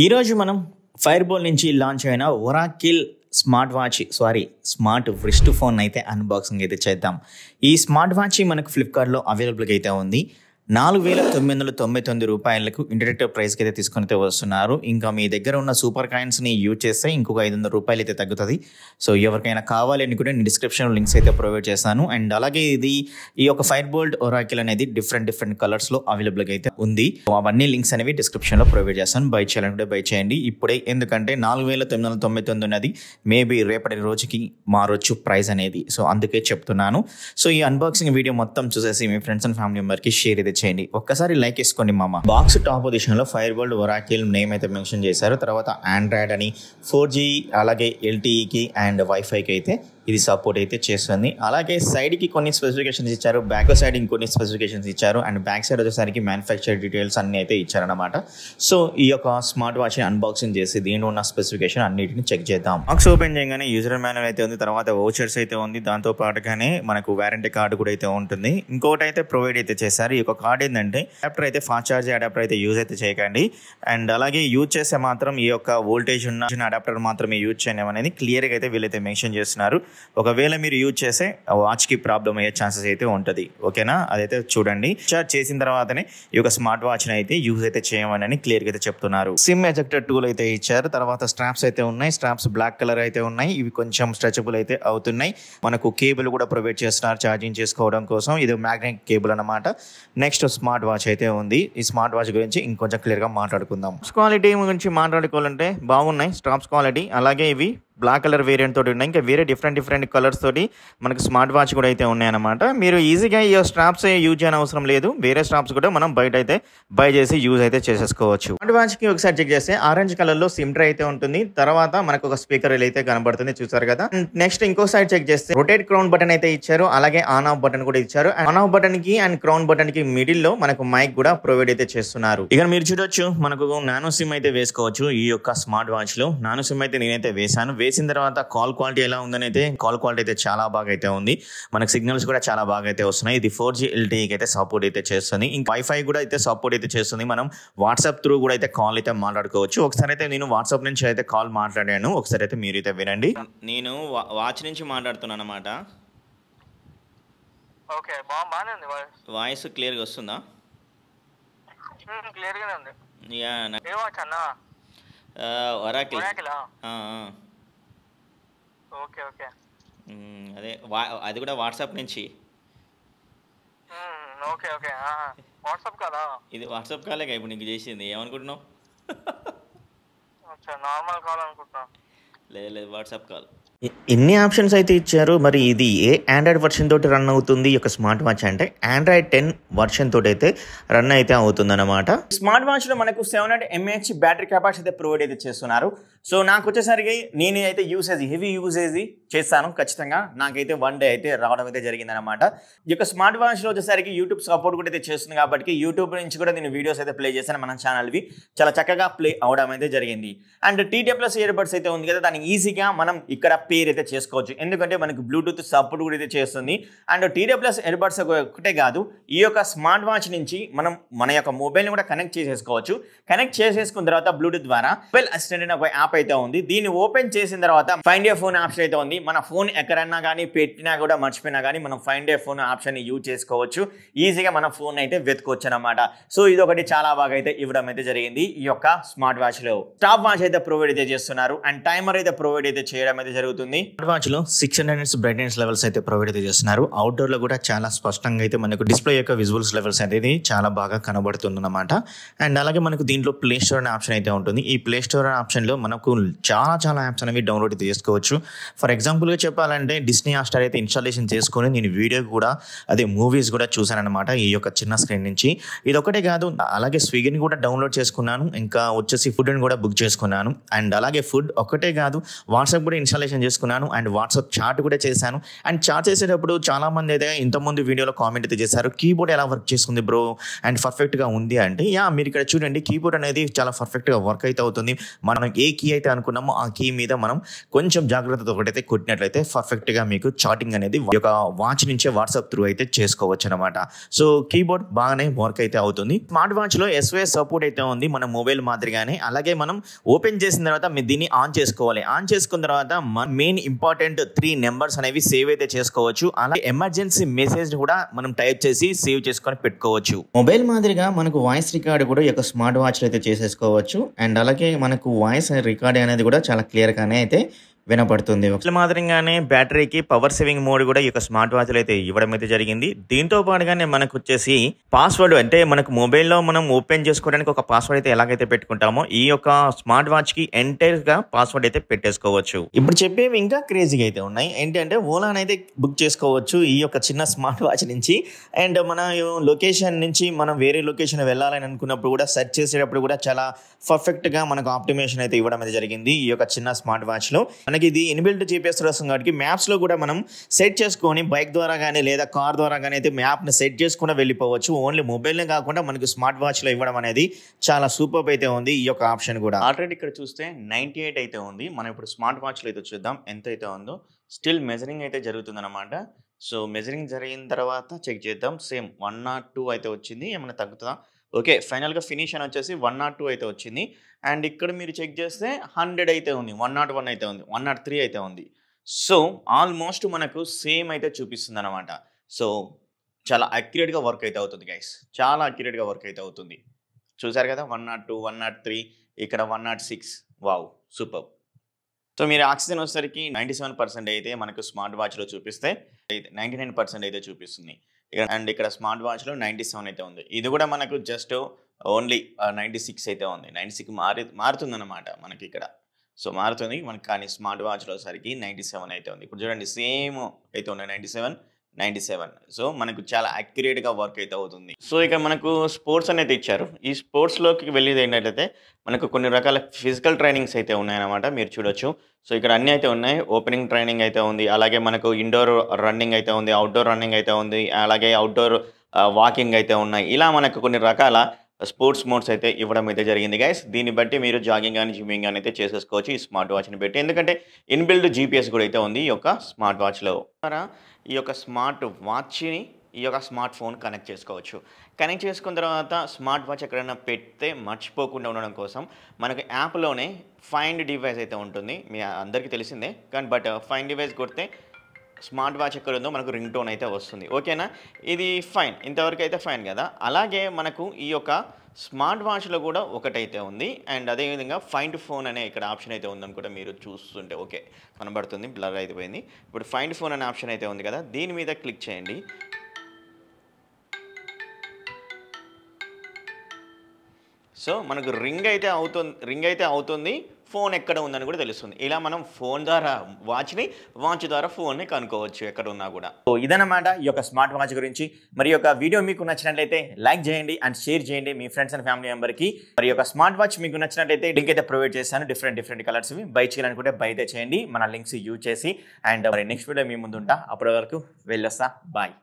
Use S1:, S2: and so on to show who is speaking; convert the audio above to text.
S1: ఈరోజు మనం ఫైర్ బోల్ నుంచి లాంచ్ అయిన Oracle smart watch sorry smart wrist phone అయితే అన్బాక్సింగ్ అయితే చేద్దాం ఈ స్మార్ట్ వాచ్ మనకు ఫ్లిప్కార్ట్లో అవైలబుల్గా అయితే ఉంది నాలుగు వేల తొమ్మిది వందల తొంభై తొమ్మిది రూపాయలకు ఇంటరాక్టివ్ ప్రైస్కి అయితే తీసుకుని అయితే వస్తున్నారు ఇంకా మీ దగ్గర ఉన్న సూపర్ కాయిన్స్ని యూజ్ చేస్తే ఇంకొక ఐదు వందల రూపాయలు అయితే తగ్గుతుంది సో ఎవరికైనా కావాలి అనుకుంటే నేను డిస్క్రిప్షన్లో లింక్స్ అయితే ప్రొవైడ్ చేస్తాను అండ్ అలాగే ఇది ఈ యొక్క ఫైర్ బోల్డ్ ఒరాకిల్ అనేది డిఫరెంట్ డిఫరెంట్ కలర్స్లో అవైలబుల్గా అయితే ఉంది అవన్నీ లింక్స్ అనేవి డిస్క్రిప్షన్లో ప్రొవైడ్ చేస్తాను బై చేయాలంటే బై చేయండి ఇప్పుడే ఎందుకంటే నాలుగు వేల తొమ్మిది వందల తొంభై తొమ్మిది ఉన్నది మేబీ రేపటి రోజుకి మారొచ్చు ప్రైస్ అనేది సో అందుకే చెప్తున్నాను సో ఈ అన్బాక్సింగ్ వీడియో మొత్తం చూసేసి మీ ఫ్రెండ్స్ అండ్ ఫ్యామిలీ మెంబర్కి షేర్ అయితే చేయండి ఒక్కసారి లైక్ వేసుకోండి మామ బాక్స్ టాప్ లో ఫైర్ బోల్డ్ వరాకిల్ నేమ్ అయితే మెన్షన్ చేశారు తర్వాత ఆండ్రాయిడ్ అని ఫోర్ అలాగే ఎల్టీఈకి అండ్ వైఫైకి అయితే ఇది సపోర్ట్ అయితే చేస్తుంది అలాగే సైడ్కి కొన్ని స్పెసిఫికేషన్స్ ఇచ్చారు బ్యాక్ సైడ్ ఇంకొన్ని స్పెసిఫికేషన్స్ ఇచ్చారు అండ్ బ్యాక్ సైడ్ వచ్చేసరికి మ్యానుఫ్యాక్చర్ డీటెయిల్స్ అన్ని అయితే ఇచ్చారనమాట సో ఈ యొక్క స్మార్ట్ వాచ్ అన్బాక్సింగ్ చేసి దీంట్లో ఉన్న స్పెసిఫికేషన్ అన్నిటిని చెక్ చేద్దాం బాక్స్ ఓపెన్ చేయగానే యూజర్ మ్యాన్యువల్ అయితే ఉంది తర్వాత ఓచర్స్ అయితే ఉంది దాంతో పాటుగానే మనకు వారంటీ కార్డు కూడా అయితే ఉంటుంది ఇంకోటి అయితే ప్రొవైడ్ అయితే చేశారు ఈ యొక్క కార్డు ఏంటంటే అడాప్టర్ అయితే ఫాస్ట్ చార్జ్ అడాప్టర్ అయితే యూజ్ అయితే చేయకండి అండ్ అలాగే యూజ్ చేస్తే మాత్రం ఈ యొక్క వోల్టేజ్ ఉన్న అడాప్టర్ మాత్రమే యూజ్ చేయడం అనేది క్లియర్గా అయితే వీళ్ళైతే మెన్షన్ చేస్తున్నారు ఒకవేళ మీరు యూజ్ చేస్తే వాచ్కి ప్రాబ్లం అయ్యే ఛాన్సెస్ అయితే ఉంటుంది ఓకేనా అదైతే చూడండి రీఛార్జ్ చేసిన తర్వాతనే ఈ యొక్క స్మార్ట్ వాచ్ని అయితే యూజ్ అయితే చేయమని అని గా అయితే చెప్తున్నారు సిమ్ ఎజెక్టర్ టూల్ అయితే ఇచ్చారు తర్వాత స్ట్రాప్స్ అయితే ఉన్నాయి స్ట్రాప్స్ బ్లాక్ కలర్ అయితే ఉన్నాయి ఇవి కొంచెం స్ట్రెచబుల్ అయితే అవుతున్నాయి మనకు కేబుల్ కూడా ప్రొవైడ్ చేస్తున్నారు ఛార్జింగ్ చేసుకోవడం కోసం ఇది మ్యాగ్నెటిక్ కేబుల్ అనమాట నెక్స్ట్ స్మార్ట్ వాచ్ అయితే ఉంది ఈ స్మార్ట్ వాచ్ గురించి ఇంకొంచెం గా మాట్లాడుకుందాం క్వాలిటీ గురించి మాట్లాడుకోవాలంటే బాగున్నాయి స్టాప్స్ క్వాలిటీ అలాగే ఇవి బ్లాక్ కలర్ వేరియంట్ తోటి ఉన్నాయి ఇంకా వేరే డిఫరెంట్ డిఫరెంట్ కలర్స్ తోటి మనకి స్మార్ట్ వాచ్ కూడా అయితే ఉన్నాయన్నమాట మీరు ఈజీగా ఈ స్ట్రాప్స్ యూజ్ చేయని అవసరం లేదు వేరే స్ట్రాప్స్ కూడా మనం బయట అయితే బై చేసి యూజ్ అయితే చేసేసుకోవచ్చు స్మార్ట్ వాచ్కి ఒకసారి చెక్ చేస్తే ఆరెంజ్ కలర్లో సిమ్ అయితే ఉంటుంది తర్వాత మనకు ఒక స్పీకర్ అయితే కనబడుతుంది చూసారు కదా నెక్స్ట్ ఇంకో సైడ్ చెక్ చేస్తే రొటేట్ క్రౌన్ బటన్ అయితే ఇచ్చారు అలాగే ఆన్ ఆఫ్ బటన్ కూడా ఇచ్చారు ఆన్ ఆఫ్ బటన్ కి అండ్ క్రౌన్ బటన్ కి మిడిల్ లో మనకు మైక్ కూడా ప్రొవైడ్ అయితే చేస్తున్నారు ఇక మీరు చూడొచ్చు మనకు నానో సిమ్ అయితే వేసుకోవచ్చు ఈ యొక్క స్మార్ట్ వాచ్ లో నానో సిమ్ అయితే నేనైతే వేసాను వేసిన తర్వాత కాల్ క్వాలిటీ ఎలా ఉందని అయితే కాల్ క్వాలిటీ అయితే చాలా బాగా అయితే ఉంది మనకు సిగ్నల్స్ కూడా చాలా బాగా అయితే వస్తున్నాయి ఇది ఫోర్ జీ ఎల్టీఈకి అయితే సపోర్ట్ అయితే చేస్తుంది ఇంకా వైఫై కూడా అయితే సపోర్ట్ అయితే చేస్తుంది మనం వాట్సాప్ త్రూ కూడా అయితే కాల్ అయితే మాట్లాడుకోవచ్చు ఒకసారి అయితే నేను వాట్సాప్ నుంచి అయితే కాల్ మాట్లాడాను ఒకసారి అయితే మీరు అయితే వినండి నేను వాచ్ నుంచి మాట్లాడుతున్నాను అనమాట వాయిస్ క్లియర్గా వస్తుందా క్లియర్గానే ఉంది ఓకే ఓకే అదే అది కూడా వాట్సాప్ నుంచి ఓకే ఓకే వాట్సాప్ కాదా ఇది వాట్సాప్ కాలే ఇప్పుడు నీకు చేసింది ఏమనుకుంటున్నావు నార్మల్ కాల్ లేదు లేదు వాట్సాప్ కాల్ ఎన్ని ఆప్షన్స్ అయితే ఇచ్చారు మరి ఇది ఏ ఆండ్రాయిడ్ వర్షన్ తోటి రన్ అవుతుంది ఒక స్మార్ట్ వాచ్ అంటే ఆండ్రాయిడ్ టెన్ వర్షన్ తోటి అయితే రన్ అయితే అవుతుంది అనమాట స్మార్ట్ వాచ్లో మనకు seven hundred MAH battery capacity అయితే ప్రొవైడ్ అయితే చేస్తున్నారు సో నాకు వచ్చేసరికి నేను అయితే యూసేజ్ హెవీ యూసేజ్ చేస్తాను ఖచ్చితంగా నాకైతే వన్ డే అయితే రావడం అయితే జరిగిందనమాట ఈ యొక్క స్మార్ట్ వాచ్లో వచ్చేసరికి యూట్యూబ్ సపోర్ట్ కూడా అయితే చేస్తుంది కాబట్టి యూట్యూబ్ నుంచి కూడా నేను వీడియోస్ అయితే ప్లే చేశాను మన ఛానల్వి చాలా చక్కగా ప్లే అవడం అయితే జరిగింది and TD plus earbuds అయితే ఉంది కదా దాన్ని ఈజీగా మనం ఇక్కడ పేర్ అయితే చేసుకోవచ్చు ఎందుకంటే మనకు బ్లూటూత్ సపోర్ట్ కూడా అయితే చేస్తుంది and TT plus earbuds ఒకటే కాదు ఈ యొక్క స్మార్ట్ వాచ్ నుంచి మనం మన యొక్క మొబైల్ని కూడా కనెక్ట్ చేసేసుకోవచ్చు కనెక్ట్ చేసేసుకున్న తర్వాత బ్లూటూత్ ద్వారా మొబైల్ అసిస్టెంట్ అయిన ఒక యాప్ అయితే ఉంది దీన్ని ఓపెన్ చేసిన తర్వాత ఫైండ్ ఏ ఫోన్ ఆప్షన్ అయితే ఉంది మన ఫోన్ ఎక్కడన్నా కానీ పెట్టినా కూడా మర్చిపోయినా కానీ మనం find a phone option use చేసుకోవచ్చు ఈజీగా మన ఫోన్ అయితే వెతుకోవచ్చు అనమాట సో ఇది ఒకటి చాలా బాగా అయితే ఇవ్వడం అయితే జరిగింది ఈ యొక్క స్మార్ట్ వాచ్ లో స్టాప్ వాచ్ అయితే ప్రొవైడ్ అయితే చేస్తున్నారు అండ్ టైమర్ అయితే ప్రొవైడ్ అయితే చేయడం అయితే జరుగుతుంది స్మార్ట్ లో సిక్స్ హండ్రెడ్స్ బ్రైట్నెస్ లెవెల్స్ అయితే ప్రొవైడ్ అయితే చేస్తున్నారు అవుట్డోర్ లో కూడా చాలా స్పష్టంగా అయితే మనకు డిస్ప్లే యొక్క విజువల్స్ లెవెల్స్ అనేది చాలా బాగా కనబడుతుంది అనమాట అండ్ అలాగే మనకు దీంట్లో ప్లే స్టోర్ అనే ఆప్షన్ అయితే ఉంటుంది ఈ ప్లే స్టోర్ అనే లో మనం మనకు చాలా చాలా యాప్స్ అనేవి డౌన్లోడ్ అయితే చేసుకోవచ్చు ఫర్ ఎగ్జాంపుల్గా చెప్పాలంటే డిస్నీ హాస్టార్ అయితే ఇన్స్టాలేషన్ చేసుకుని నేను వీడియో కూడా అదే మూవీస్ కూడా చూశానమాట ఈ యొక్క చిన్న స్క్రీన్ నుంచి ఇది ఒకటే కాదు అలాగే స్విగ్గీని కూడా డౌన్లోడ్ చేసుకున్నాను ఇంకా వచ్చేసి ఫుడ్ని కూడా బుక్ చేసుకున్నాను అండ్ అలాగే ఫుడ్ ఒకటే కాదు వాట్సాప్ కూడా ఇన్స్టాలేషన్ చేసుకున్నాను అండ్ వాట్సాప్ చాట్ కూడా చేశాను అండ్ చాట్ చేసేటప్పుడు చాలామంది అయితే ఇంతకుముందు వీడియోలో కామెంట్ అయితే చేశారు కీబోర్డ్ ఎలా వర్క్ చేసుకుంది బ్రో అండ్ పర్ఫెక్ట్గా ఉంది అంటే యా మీరు ఇక్కడ చూడండి కీబోర్డ్ అనేది చాలా పర్ఫెక్ట్గా వర్క్ అయితే అవుతుంది మనం ఏ కీ కీ అయితే అనుకున్నామో ఆ కీ మీద మనం కొంచెం జాగ్రత్తతో ఒకటైతే కొట్టినట్లయితే పర్ఫెక్ట్ గా మీకు చాటింగ్ అనేది ఒక వాచ్ నుంచే వాట్సాప్ త్రూ అయితే చేసుకోవచ్చు అనమాట సో కీబోర్డ్ బాగానే వర్క్ అయితే అవుతుంది స్మార్ట్ వాచ్ లో ఎస్ఓఎస్ సపోర్ట్ అయితే ఉంది మన మొబైల్ మాదిరిగానే అలాగే మనం ఓపెన్ చేసిన తర్వాత మీరు దీన్ని ఆన్ చేసుకోవాలి ఆన్ చేసుకున్న తర్వాత మెయిన్ ఇంపార్టెంట్ త్రీ నెంబర్స్ అనేవి సేవ్ అయితే చేసుకోవచ్చు అలాగే ఎమర్జెన్సీ మెసేజ్ కూడా మనం టైప్ చేసి సేవ్ చేసుకొని పెట్టుకోవచ్చు మొబైల్ మాదిరిగా మనకు వాయిస్ రికార్డ్ కూడా ఈ స్మార్ట్ వాచ్ అయితే చేసేసుకోవచ్చు అండ్ అలాగే మనకు వాయిస్ రికార్డింగ్ అనేది కూడా చాలా క్లియర్గానే అయితే వినపడుతుంది ఒకసారి మాదిరిగానే బ్యాటరీకి పవర్ సేవింగ్ మోడ్ కూడా ఈ యొక్క స్మార్ట్ వాచ్ అయితే ఇవ్వడం అయితే జరిగింది దీంతో పాటుగానే మనకు వచ్చేసి పాస్వర్డ్ అంటే మనకు మొబైల్లో మనం ఓపెన్ చేసుకోవడానికి ఒక పాస్వర్డ్ అయితే ఎలాగైతే పెట్టుకుంటామో ఈ యొక్క స్మార్ట్ వాచ్ కి ఎంటైర్ గా పాస్వర్డ్ అయితే పెట్టేసుకోవచ్చు ఇప్పుడు చెప్పేవి ఇంకా క్రేజీగా అయితే ఉన్నాయి ఏంటంటే ఓలాన్ అయితే బుక్ చేసుకోవచ్చు ఈ యొక్క చిన్న స్మార్ట్ వాచ్ నుంచి అండ్ మన లొకేషన్ నుంచి మనం వేరే లొకేషన్ వెళ్ళాలని అనుకున్నప్పుడు కూడా సెర్చ్ చేసేటప్పుడు కూడా చాలా పర్ఫెక్ట్ గా మనకు ఆప్టిమేషన్ అయితే ఇవ్వడం అయితే జరిగింది ఈ యొక్క చిన్న స్మార్ట్ వాచ్ లో మనకి ఇది ఇన్బిల్ట్ జీపీఎస్ రసం కాబట్టి మ్యాప్స్లో కూడా మనం సెట్ చేసుకొని బైక్ ద్వారా కానీ లేదా కార్ ద్వారా కానీ అయితే మ్యాప్ని సెట్ చేసుకుని వెళ్ళిపోవచ్చు ఓన్లీ మొబైల్నే కాకుండా మనకి స్మార్ట్ వాచ్లో ఇవ్వడం అనేది చాలా సూపర్ అయితే ఉంది ఈ యొక్క ఆప్షన్ కూడా ఆల్రెడీ ఇక్కడ చూస్తే నైంటీ ఎయిట్ అయితే ఉంది మనం ఇప్పుడు స్మార్ట్ వాచ్లో అయితే చూద్దాం ఎంత అయితే ఉందో స్టిల్ మెజరింగ్ అయితే జరుగుతుందన్నమాట సో మెజరింగ్ జరిగిన తర్వాత చెక్ చేద్దాం సేమ్ వన్ నాట్ టూ అయితే వచ్చింది ఏమైనా తగ్గుతుందా ఓకే ఫైనల్గా ఫినిష్ అని వచ్చేసి వన్ నాట్ టూ అయితే వచ్చింది అండ్ ఇక్కడ మీరు చెక్ చేస్తే హండ్రెడ్ అయితే ఉంది వన్ నాట్ వన్ అయితే ఉంది వన్ నాట్ త్రీ అయితే ఉంది సో ఆల్మోస్ట్ మనకు సేమ్ అయితే చూపిస్తుంది అనమాట సో చాలా అక్యురేట్గా వర్క్ అయితే అవుతుంది గైస్ చాలా అక్యురేట్గా వర్క్ అయితే అవుతుంది చూసారు కదా one nought two one nought three ఇక్కడ one nought six wow super so మీరు ఆక్సిజన్ వచ్చేసరికి నైంటీ సెవెన్ పర్సెంట్ అయితే మనకు స్మార్ట్ వాచ్లో చూపిస్తే నైంటీ నైన్ పర్సెంట్ అయితే చూపిస్తుంది అండ్ ఇక్కడ స్మార్ట్ వాచ్లో నైంటీ సెవెన్ అయితే ఉంది ఇది కూడా మనకు జస్ట్ ఓన్లీ నైంటీ సిక్స్ అయితే ఉంది నైంటీ సిక్స్ మారి మారుతుందన్నమాట మనకి ఇక్కడ సో మారుతుంది మనకి కానీ స్మార్ట్ వాచ్లో సరికి నైంటీ సెవెన్ అయితే ఉంది ఇప్పుడు చూడండి సేమ్ అయితే ఉన్నాయి ninety seven ninety seven so మనకు చాలా అక్యురేట్గా వర్క్ అయితే అవుతుంది సో ఇక మనకు స్పోర్ట్స్ అనేది ఇచ్చారు ఈ స్పోర్ట్స్లోకి వెళ్ళేది ఏంటంటే మనకు కొన్ని రకాల ఫిజికల్ ట్రైనింగ్స్ అయితే ఉన్నాయన్నమాట మీరు చూడొచ్చు సో ఇక్కడ అన్నీ అయితే ఉన్నాయి ఓపెనింగ్ ట్రైనింగ్ అయితే ఉంది అలాగే మనకు ఇండోర్ రన్నింగ్ అయితే ఉంది అవుట్డోర్ రన్నింగ్ అయితే ఉంది అలాగే అవుట్డోర్ వాకింగ్ అయితే ఉన్నాయి ఇలా మనకు కొన్ని రకాల స్పోర్ట్స్ మోడ్స్ అయితే ఇవ్వడం అయితే జరిగింది గైస్ దీన్ని బట్టి మీరు జాగింగ్ కానీ జిమ్మింగ్ కానీ అయితే చేసేసుకోవచ్చు ఈ స్మార్ట్ వాచ్ని పెట్టి ఎందుకంటే ఇన్బిల్డ్ జీపీఎస్ కూడా అయితే ఉంది ఈ యొక్క స్మార్ట్ వాచ్లో ద్వారా ఈ యొక్క స్మార్ట్ వాచ్ని ఈ యొక్క స్మార్ట్ ఫోన్ కనెక్ట్ చేసుకోవచ్చు కనెక్ట్ చేసుకున్న తర్వాత స్మార్ట్ వాచ్ ఎక్కడైనా పెడితే మర్చిపోకుండా ఉండడం కోసం మనకి యాప్లోనే ఫైండ్ డివైస్ అయితే ఉంటుంది మీ అందరికీ తెలిసిందే కానీ బట్ ఫైన్ uh, డివైస్ కొడితే స్మార్ట్ వాచ్ ఎక్కడ ఉందో మనకు రింగ్ టోన్ అయితే వస్తుంది ఓకేనా ఇది ఫైన్ ఇంతవరకు అయితే ఫైన్ కదా అలాగే మనకు ఈ యొక్క స్మార్ట్ వాచ్లో కూడా ఒకటైతే ఉంది అండ్ అదేవిధంగా ఫైండ్ ఫోన్ అనే ఇక్కడ ఆప్షన్ అయితే ఉందని కూడా మీరు చూస్తుంటే ఓకే కనబడుతుంది బ్లర్ అయిపోయింది ఇప్పుడు ఫైండ్ ఫోన్ అనే ఆప్షన్ అయితే ఉంది కదా దీని మీద క్లిక్ చేయండి సో మనకు రింగ్ అయితే అవుతుంది రింగ్ అయితే అవుతుంది ఫోన్ ఎక్కడ ఉందని కూడా తెలుస్తుంది ఇలా మనం ఫోన్ ద్వారా వాచ్ని వాచ్ ద్వారా ఫోన్ని కనుక్కోవచ్చు ఎక్కడ ఉన్నా కూడా సో ఇదన్నమాట ఈ యొక్క స్మార్ట్ వాచ్ గురించి మరి యొక్క వీడియో మీకు నచ్చినట్లయితే లైక్ చేయండి అండ్ షేర్ చేయండి మీ ఫ్రెండ్స్ అండ్ ఫ్యామిలీ మెంబర్కి మరి యొక్క స్మార్ట్ వాచ్ మీకు నచ్చినట్లయితే లింక్ అయితే ప్రొవైడ్ చేశాను డిఫరెంట్ డిఫరెంట్ కలర్స్ బై చేయాలనుకుంటే బై అయితే చేయండి మన లింక్స్ యూజ్ చేసి అండ్ మరి నెక్స్ట్ వీడియో మీ ఉంటా అప్పటి వరకు వెళ్ళొస్తా బాయ్